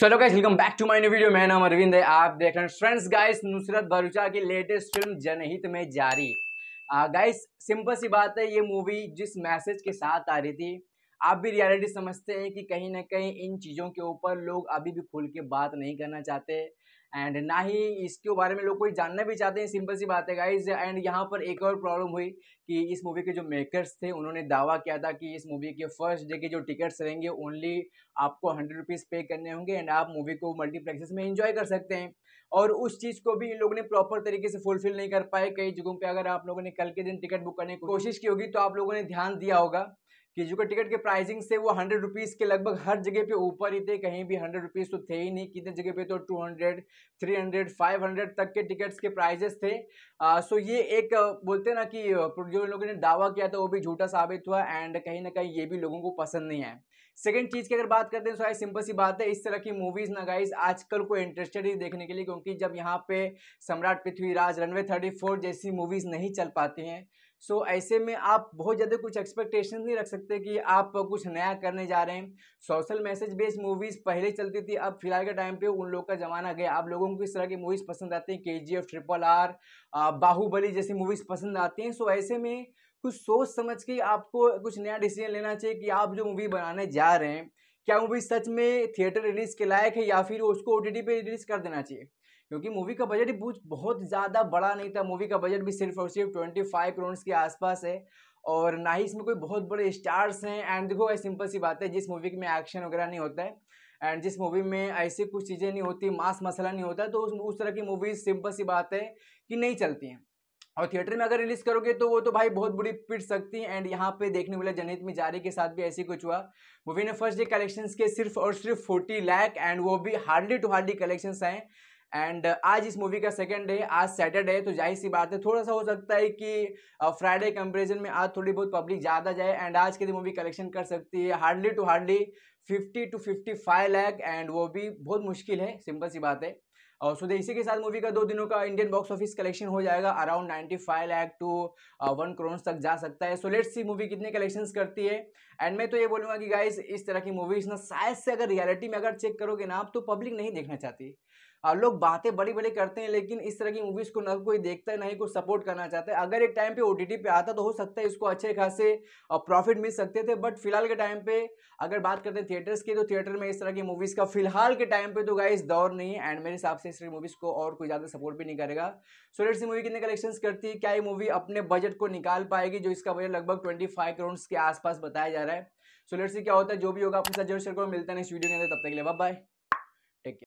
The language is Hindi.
चलो guys welcome back to my new video मैं नाम अरविंद है आप देख रहे हैं फ्रेंड्स गाइस नुसरत भरूचा की लेटेस्ट फिल्म जनहित में जारी गाइस सिंपल सी बात है ये मूवी जिस मैसेज के साथ आ रही थी आप भी रियलिटी समझते हैं कि कहीं ना कहीं इन चीज़ों के ऊपर लोग अभी भी खुल के बात नहीं करना चाहते एंड ना ही इसके बारे में लोग कोई जानना भी चाहते हैं सिंपल सी बात है गाइज एंड यहाँ पर एक और प्रॉब्लम हुई कि इस मूवी के जो मेकर्स थे उन्होंने दावा किया था कि इस मूवी के फर्स्ट डे के जो टिकट्स रहेंगे ओनली आपको हंड्रेड रुपीज़ पे करने होंगे एंड आप मूवी को मल्टीप्लेक्सेस में इंजॉय कर सकते हैं और उस चीज़ को भी इन लोगों ने प्रॉपर तरीके से फुलफिल नहीं कर पाए कई जगहों पर अगर आप लोगों ने कल के दिन टिकट बुक करने की कोशिश की होगी तो आप लोगों ने ध्यान दिया होगा कि जूकर टिकट के प्राइसिंग से वो हंड्रेड रुपीज़ के लगभग हर जगह पे ऊपर ही थे कहीं भी हंड्रेड रुपीज़ तो थे ही नहीं कितने जगह पे तो two hundred three hundred five hundred तक के टिकट्स के प्राइजेस थे आ, सो ये एक बोलते ना कि जो लोगों ने दावा किया था वो भी झूठा साबित हुआ एंड कहीं ना कहीं ये भी लोगों को पसंद नहीं है सेकेंड चीज़ की अगर बात करते हैं तो सिंपल सी बात है इस तरह की मूवीज़ ना गाइज आजकल को इंटरेस्टेड ही देखने के लिए क्योंकि जब यहाँ पे Samrat Prithviraj runway thirty four जैसी मूवीज़ नहीं चल पाती हैं सो so, ऐसे में आप बहुत ज़्यादा कुछ एक्सपेक्टेशन नहीं रख सकते कि आप कुछ नया करने जा रहे हैं सोशल मैसेज बेस्ड मूवीज़ पहले चलती थी अब फिलहाल के टाइम पे उन लोग का ज़माना गया आप लोगों को इस तरह की मूवीज़ पसंद आती हैं K G F triple R Baahubali जैसी मूवीज़ पसंद आती हैं सो so, ऐसे में कुछ सोच समझ के आपको कुछ नया डिसीजन लेना चाहिए कि आप जो मूवी बनाने जा रहे हैं क्या मूवी सच में थिएटर रिलीज के लायक है या फिर उसको ओ पे रिलीज कर देना चाहिए क्योंकि मूवी का बजट बहुत ज़्यादा बड़ा नहीं था मूवी का बजट भी सिर्फ और सिर्फ ट्वेंटी फाइव करोड़ के आसपास है और ना ही इसमें कोई बहुत बड़े स्टार्स हैं एंड देखो ऐसी सिंपल सी बात है जिस मूवी में एक्शन वगैरह नहीं होता है एंड जिस मूवी में ऐसी कुछ चीज़ें नहीं होती मास मसाला नहीं होता तो उस तरह की मूवीज़ सिंपल सी बात है कि नहीं चलती हैं और थिएटर में अगर रिलीज करोगे तो वो तो भाई बहुत बुरी पिट सकती है एंड यहाँ पे देखने मिला जनित जारी के साथ भी ऐसी कुछ हुआ मूवी ने फर्स्ट डे कलेक्शन के सिर्फ और सिर्फ फोर्टी लैक एंड वो भी हार्डली टू हार्डली कलेक्शन हैं एंड आज इस मूवी का सेकेंड डे आज सैटरडे है तो जाहिर सी बात है थोड़ा सा हो सकता है कि फ्राइडे uh, कंपेरिजन में आज थोड़ी बहुत पब्लिक ज़्यादा जाए एंड आज के दिन मूवी कलेक्शन कर सकती है hardly to hardly fifty to fifty five lakh and वो भी बहुत मुश्किल है सिंपल सी बात है और सो इसी के साथ मूवी का दो दिनों का इंडियन बॉक्स ऑफिस कलेक्शन हो जाएगा around ninety five lakh to one crore तक जा सकता है सो लेट्स सी मूवी कितने कलेक्शन करती है एंड मैं तो ये बोलूँगा कि गाइज इस तरह की मूवीज ना शायद से अगर रियलिटी में अगर चेक करोगे ना आप तो पब्लिक नहीं देखना चाहती और लोग बातें बड़ी बड़ी करते हैं लेकिन इस तरह की मूवीज़ को ना कोई देखता है ना ही कोई सपोर्ट करना चाहता है अगर एक टाइम पे ओ पे आता तो हो सकता है इसको अच्छे खासे प्रॉफिट uh, मिल सकते थे बट फिलहाल के टाइम पे अगर बात करते हैं थिएटर्स के तो थिएटर में इस तरह की मूवीज़ का फिलहाल के टाइम पे तो गाइस दौर नहीं है एंड मेरे हिसाब से इस तरह मूवीज़ को और कोई ज़्यादा सपोर्ट भी नहीं करेगा सो लेट्स मूवी कितने कलेक्शंस करती है क्या ये मूवी अपने बजट को निकाल पाएगी जो इसका बजट लगभग ट्वेंटी फाइव करोड़ के आसपास बताया जा रहा है सो लेट्स क्या होता है जो भी होगा अपने साथ जरूर शेयर करो मिलता है इस वीडियो के अंदर तब तक के लिए बाय